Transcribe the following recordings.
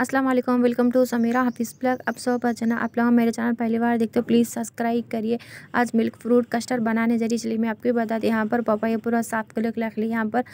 अस्सलाम वालेकुम welcome to Sameera Hafeez plug अब सब पर जना आप लोग मेरे चैनल पहली बार देखते हो प्लीज़ सब्सक्राइब करिए आज मिल्क फ्रूट कस्टर्ड बनाने जरिए चलिए मैं आपको बता दें यहाँ पर पपाया पूरा साफ कर रख ली यहाँ पर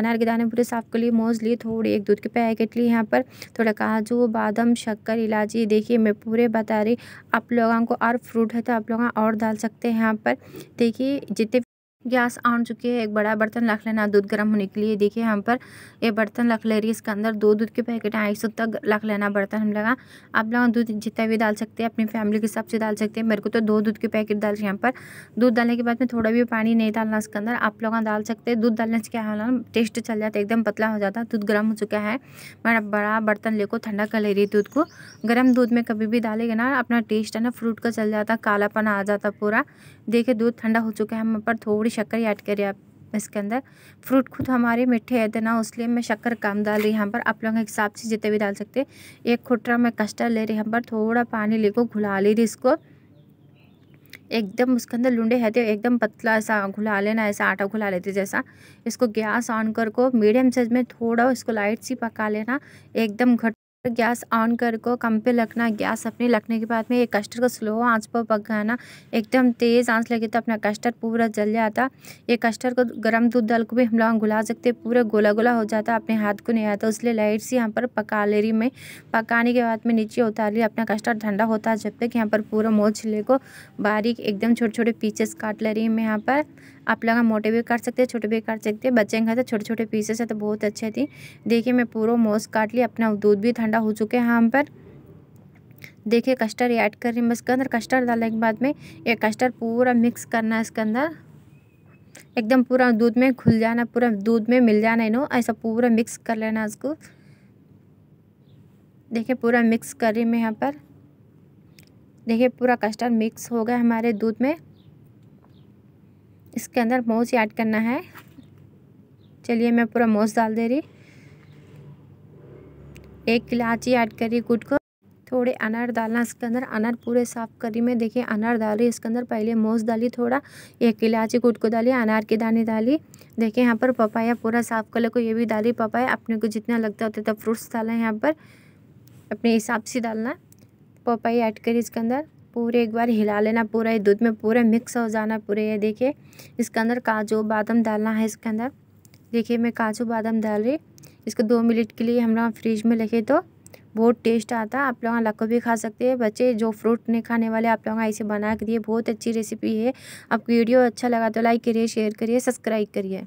अनार के दाने पूरे साफ कर लिए मोज लिए थोड़ी एक दूध के पैकेट लिए यहाँ पर थोड़ा काजू बादम शक्कर इलायची देखिए मैं पूरे बता रही आप लोगों को और फ्रूट है तो आप लोग और डाल सकते हैं यहाँ पर देखिए जितने गैस आन चुकी है एक बड़ा बर्तन रख लेना दूध गर्म होने के लिए देखिए यहाँ पर ये बर्तन रख ले रही है इसके अंदर दो दूध के पैकेट आई सौ तक रख लेना बर्तन हम लगा आप लोग दूध जितना भी डाल सकते हैं अपनी फैमिली के हिसाब से डाल सकते हैं मेरे को तो दो दूध के पैकेट डाल यहाँ पर दूध डालने के बाद में थोड़ा भी पानी नहीं डालना इसके अंदर आप लोग डाल सकते हैं दूध डालने से क्या होना टेस्ट चल जाता है एकदम पतला हो जाता है दूध गर्म हो चुका है मैं बड़ा बर्तन ले ठंडा कर ले रही दूध को गर्म दूध में कभी भी डालेगा ना अपना टेस्ट है ना फ्रूट का चल जाता कालापन आ जाता पूरा देखिए दूध ठंडा हो चुका है हम पर थोड़ी थोड़ी शक्कर ऐड करें आप इसके अंदर फ्रूट खुद हमारे मीठे है तो ना इसलिए मैं शक्कर कम डाल रही यहाँ पर आप लोगों के हिसाब से जितने भी डाल सकते एक खुटरा मैं कस्टर्ड ले रही यहाँ पर थोड़ा पानी लेकर घुला ले रही इसको एकदम उसके अंदर लूडे है तो एकदम पतला ऐसा घुला लेना ऐसा आटा घुला लेते जैसा इसको गैस ऑन कर मीडियम साइज में थोड़ा इसको लाइट सी पका लेना एकदम घट गैस ऑन कर को कम पे लखना गैस अपने लगने के बाद में ये कस्टर्ड को स्लो आंच पर पकाना एकदम तेज़ आंच लगे तो अपना कस्टर्ड पूरा जल जाता ये कस्टर्ड को गर्म दूध डाल को भी हम लोग घुला सकते पूरा गोला गोला हो जाता अपने हाथ को नहीं आता इसलिए लाइट से यहाँ पर पका ले रही मैं पकाने के बाद में नीचे उतार ली अपना कस्टर्ड ठंडा होता है जब तक यहाँ पर पूरा मोछ ले को बारीक एकदम छोटे छोटे पीचेस काट ले रही मैं यहाँ पर आप लगा मोटे भी काट सकते हैं छोटे भी काट सकते हैं बच्चे खाते तो छोटे छोटे पीसेस है तो बहुत अच्छे थी देखिए मैं पूरा मोस काट लिया अपना दूध भी ठंडा हो चुके हैं हम पर देखिए कस्टर्ड ऐड कर रही हूँ इसके अंदर कस्टर्ड डालने के बाद में ये कस्टर्ड पूरा मिक्स करना है इसके अंदर एकदम पूरा दूध में खुल जाना पूरा दूध में मिल जाना इनो ऐसा पूरा मिक्स कर लेना इसको देखिए पूरा मिक्स कर रही मैं यहाँ पर देखिए पूरा कस्टर्ड मिक्स हो गया हमारे दूध में इसके अंदर मोज ऐड करना है चलिए मैं पूरा मोज डाल दे रही एक इलायची ऐड कर रही गुड को थोड़े अनार डालना इसके अंदर अनार पूरे साफ़ करी मैं देखिए अनार डाल रही इसके अंदर पहले मोज डाली थोड़ा एक इलायची गुट को डाली अनार के दाने डाली देखिए यहाँ पर पपाया पूरा साफ़ कर को ये भी डाली पपाया अपने को जितना लगता होता था फ्रूट्स डाला यहाँ पर अपने हिसाब से डालना पपाया ऐड करी इसके अंदर पूरे एक बार हिला लेना पूरा ये दूध में पूरे मिक्स हो जाना पूरे ये देखिए इसके अंदर काजू बादाम डालना है इसके अंदर देखिए मैं काजू बादाम डाल रही इसको दो मिनट के लिए हम लोग फ्रिज में रखे तो बहुत टेस्ट आता आप लोग लक्को भी खा सकते हैं बच्चे जो फ्रूट नहीं खाने वाले आप लोग ऐसे बना के दिए बहुत अच्छी रेसिपी है आपको वीडियो अच्छा लगा तो लाइक करिए शेयर करिए सब्सक्राइब करिए